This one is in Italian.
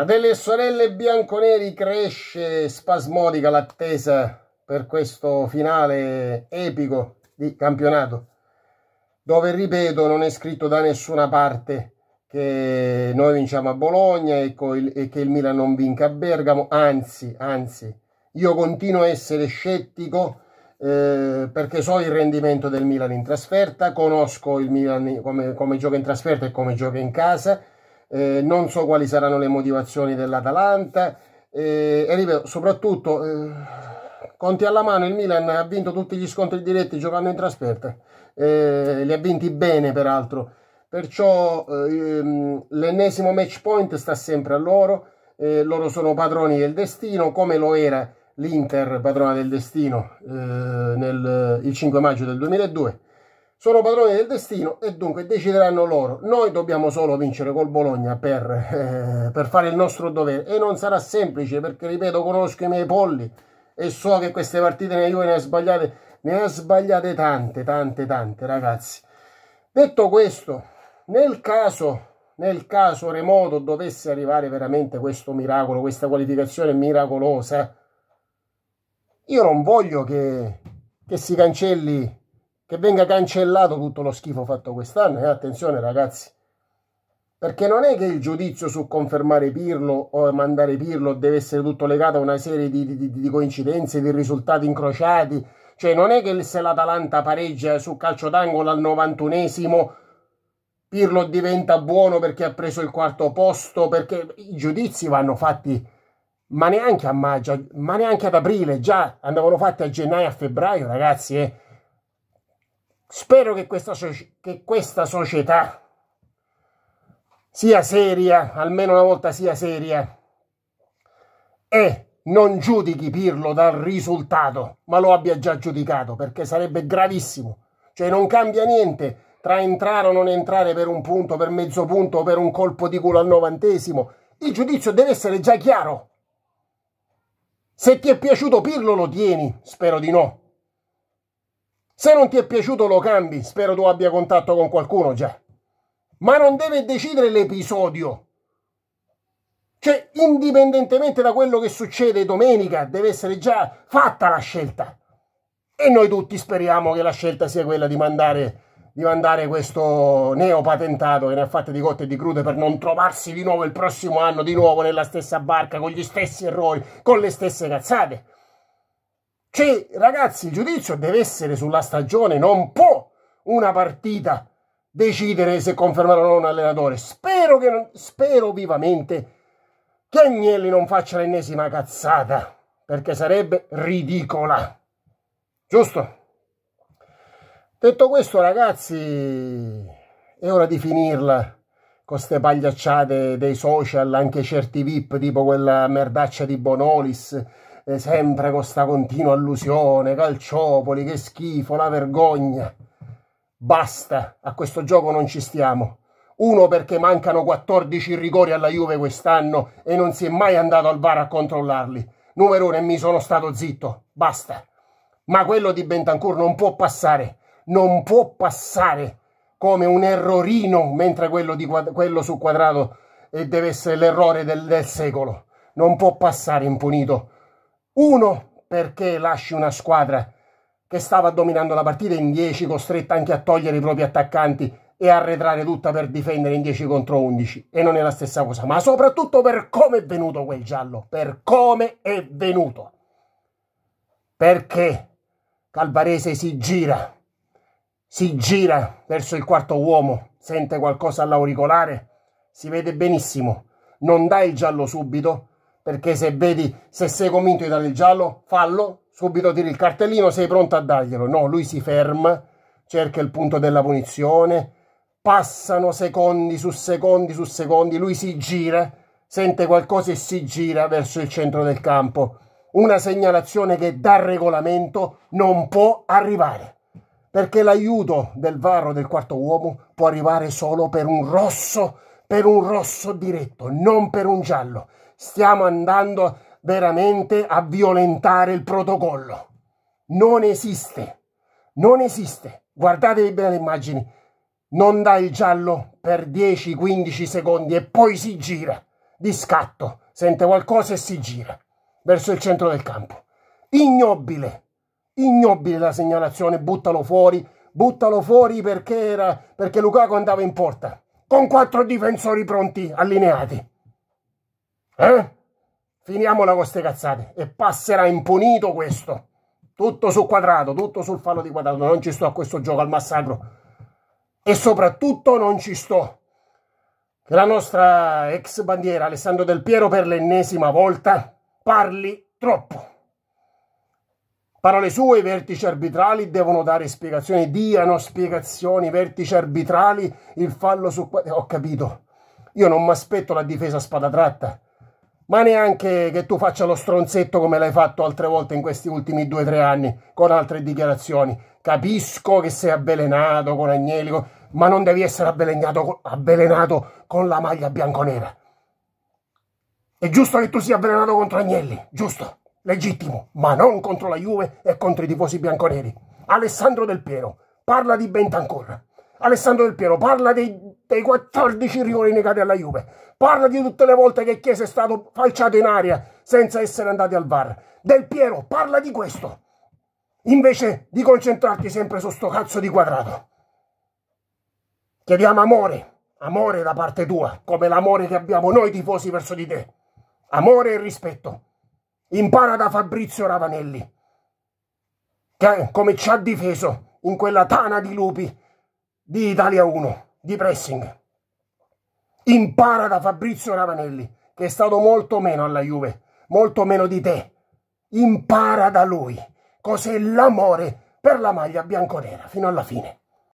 Fratelli e sorelle bianconeri, cresce spasmodica l'attesa per questo finale epico di campionato, dove, ripeto, non è scritto da nessuna parte che noi vinciamo a Bologna e, che il Milan non vinca a Bergamo, anzi, anzi, io continuo a essere scettico eh, perché so il rendimento del Milan in trasferta, conosco il Milan come, come gioca in trasferta e come gioca in casa, eh, non so quali saranno le motivazioni dell'Atalanta eh, e ripeto, soprattutto eh, conti alla mano il Milan ha vinto tutti gli scontri diretti giocando in trasferta, eh, li ha vinti bene peraltro, perciò eh, ehm, l'ennesimo match point sta sempre a loro, eh, loro sono padroni del destino come lo era l'Inter padrona del destino nel, il 5 maggio del 2002 sono padroni del destino e dunque decideranno loro. Noi dobbiamo solo vincere col Bologna per, eh, per, fare il nostro dovere e non sarà semplice perché, ripeto, conosco i miei polli e so che queste partite ne io sbagliate, ne ho sbagliate tante, tante, tante, ragazzi. Detto questo, nel caso, nel caso remoto dovesse arrivare veramente questo miracolo, questa qualificazione miracolosa, io non voglio che, che si cancelli che venga cancellato tutto lo schifo fatto quest'anno. E eh, attenzione ragazzi, perché non è che il giudizio su confermare Pirlo o mandare Pirlo deve essere tutto legato a una serie di, di, di coincidenze, di risultati incrociati. Cioè non è che se l'Atalanta pareggia su calcio d'angolo al 91esimo Pirlo diventa buono perché ha preso il quarto posto, perché i giudizi vanno fatti ma neanche a maggio, ma neanche ad aprile, già andavano fatti a gennaio, a febbraio, ragazzi, eh. Spero che questa, so che questa società sia seria, almeno una volta sia seria, e non giudichi Pirlo dal risultato, ma lo abbia già giudicato, perché sarebbe gravissimo. Cioè non cambia niente tra entrare o non entrare per un punto, per mezzo punto o per un colpo di culo al novantesimo. Il giudizio deve essere già chiaro. Se ti è piaciuto Pirlo lo tieni, spero di no. Se non ti è piaciuto lo cambi, spero tu abbia contatto con qualcuno già. Ma non deve decidere l'episodio. Cioè, indipendentemente da quello che succede domenica, deve essere già fatta la scelta. E noi tutti speriamo che la scelta sia quella di mandare, di mandare questo neopatentato che ne ha fatte di cotte e di crude per non trovarsi di nuovo il prossimo anno, di nuovo nella stessa barca, con gli stessi errori, con le stesse cazzate che ragazzi il giudizio deve essere sulla stagione, non può una partita decidere se confermare o no un allenatore. Spero, che non, spero vivamente che Agnelli non faccia l'ennesima cazzata, perché sarebbe ridicola. Giusto? Detto questo ragazzi, è ora di finirla con queste pagliacciate dei social, anche certi VIP tipo quella merdaccia di Bonolis, sempre con questa continua allusione, calciopoli, che schifo, la vergogna. Basta, a questo gioco non ci stiamo. Uno perché mancano 14 rigori alla Juve quest'anno e non si è mai andato al VAR a controllarli. Numero uno e mi sono stato zitto. Basta. Ma quello di Bentancur non può passare. Non può passare come un errorino, mentre quello, di, quello su quadrato eh, deve essere l'errore del, del secolo. Non può passare impunito uno, perché lasci una squadra che stava dominando la partita in 10, costretta anche a togliere i propri attaccanti e arretrare tutta per difendere in 10 contro 11 e non è la stessa cosa, ma soprattutto per come è venuto quel giallo, per come è venuto. Perché Calvarese si gira, si gira verso il quarto uomo, sente qualcosa all'auricolare, si vede benissimo, non dà il giallo subito, perché se vedi, se sei convinto di dare il giallo, fallo, subito tiri il cartellino, sei pronto a darglielo. No, lui si ferma, cerca il punto della punizione, passano secondi su secondi su secondi, lui si gira, sente qualcosa e si gira verso il centro del campo. Una segnalazione che da regolamento non può arrivare, perché l'aiuto del Varro del quarto uomo può arrivare solo per un rosso per un rosso diretto, non per un giallo. Stiamo andando veramente a violentare il protocollo. Non esiste, non esiste. Guardatevi bene le immagini. Non dà il giallo per 10-15 secondi e poi si gira di scatto, sente qualcosa e si gira verso il centro del campo. Ignobile, ignobile la segnalazione, buttalo fuori, buttalo fuori perché, era, perché Lukaku andava in porta con quattro difensori pronti, allineati. Eh? Finiamola con queste cazzate. E passerà impunito questo. Tutto sul quadrato, tutto sul fallo di quadrato. Non ci sto a questo gioco, al massacro. E soprattutto non ci sto. la nostra ex bandiera, Alessandro Del Piero, per l'ennesima volta, parli troppo. Parole sue, i vertici arbitrali devono dare spiegazioni, diano spiegazioni, i vertici arbitrali, il fallo su... Ho capito, io non mi aspetto la difesa a spada tratta, ma neanche che tu faccia lo stronzetto come l'hai fatto altre volte in questi ultimi due o tre anni, con altre dichiarazioni. Capisco che sei avvelenato con Agnelico, ma non devi essere avvelenato, avvelenato con la maglia bianconera. È giusto che tu sia avvelenato contro Agnelli, giusto? legittimo, ma non contro la Juve e contro i tifosi bianconeri. Alessandro Del Piero parla di Bentancur. Alessandro Del Piero parla dei, dei 14 rigori negati alla Juve. Parla di tutte le volte che Chiesa è stato falciato in aria senza essere andati al VAR. Del Piero parla di questo. Invece di concentrarti sempre su sto cazzo di quadrato. Chiediamo amore, amore da parte tua, come l'amore che abbiamo noi tifosi verso di te. Amore e rispetto impara da Fabrizio Ravanelli, che come ci ha difeso in quella tana di lupi di Italia 1, di pressing. Impara da Fabrizio Ravanelli, che è stato molto meno alla Juve, molto meno di te. Impara da lui cos'è l'amore per la maglia bianconera fino alla fine.